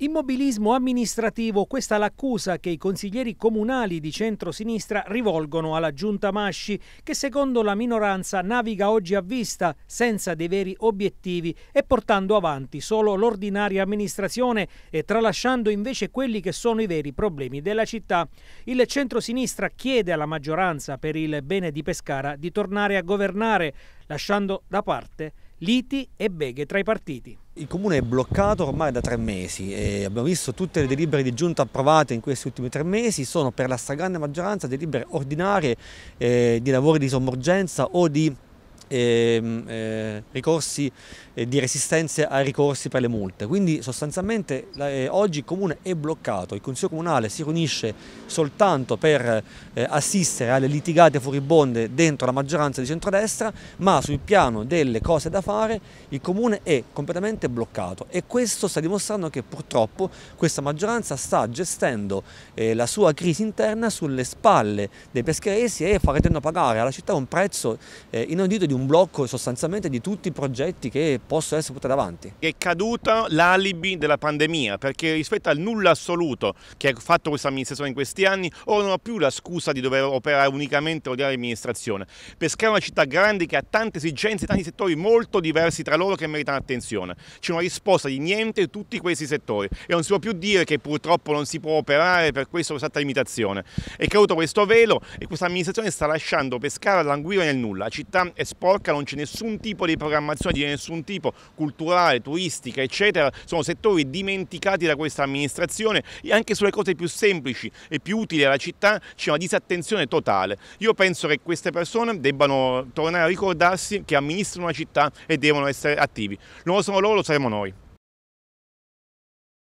Immobilismo amministrativo, questa è l'accusa che i consiglieri comunali di centro-sinistra rivolgono alla giunta Masci, che secondo la minoranza naviga oggi a vista, senza dei veri obiettivi e portando avanti solo l'ordinaria amministrazione e tralasciando invece quelli che sono i veri problemi della città. Il centro-sinistra chiede alla maggioranza per il bene di Pescara di tornare a governare, lasciando da parte liti e beghe tra i partiti. Il comune è bloccato ormai da tre mesi e abbiamo visto tutte le delibere di giunta approvate in questi ultimi tre mesi sono per la stragrande maggioranza delibere ordinarie eh, di lavori di sommorgenza o di Ehm, eh, ricorsi eh, di resistenze ai ricorsi per le multe. Quindi sostanzialmente eh, oggi il comune è bloccato, il Consiglio Comunale si riunisce soltanto per eh, assistere alle litigate furibonde dentro la maggioranza di centrodestra, ma sul piano delle cose da fare il comune è completamente bloccato e questo sta dimostrando che purtroppo questa maggioranza sta gestendo eh, la sua crisi interna sulle spalle dei pescheresi e faranno pagare alla città un prezzo eh, inaudito di un un blocco sostanzialmente di tutti i progetti che possono essere portati avanti. È caduto l'alibi della pandemia perché rispetto al nulla assoluto che ha fatto questa amministrazione in questi anni ora non ho più la scusa di dover operare unicamente l'ordinaria amministrazione. Pescara è una città grande che ha tante esigenze, e tanti settori molto diversi tra loro che meritano attenzione. C'è una risposta di niente in tutti questi settori e non si può più dire che purtroppo non si può operare per questa questa limitazione. È caduto questo velo e questa amministrazione sta lasciando Pescara languire nel nulla. La città è sporca sporca, non c'è nessun tipo di programmazione di nessun tipo, culturale, turistica, eccetera. Sono settori dimenticati da questa amministrazione e anche sulle cose più semplici e più utili alla città c'è una disattenzione totale. Io penso che queste persone debbano tornare a ricordarsi che amministrano una città e devono essere attivi. Non lo sono loro, lo saremo noi.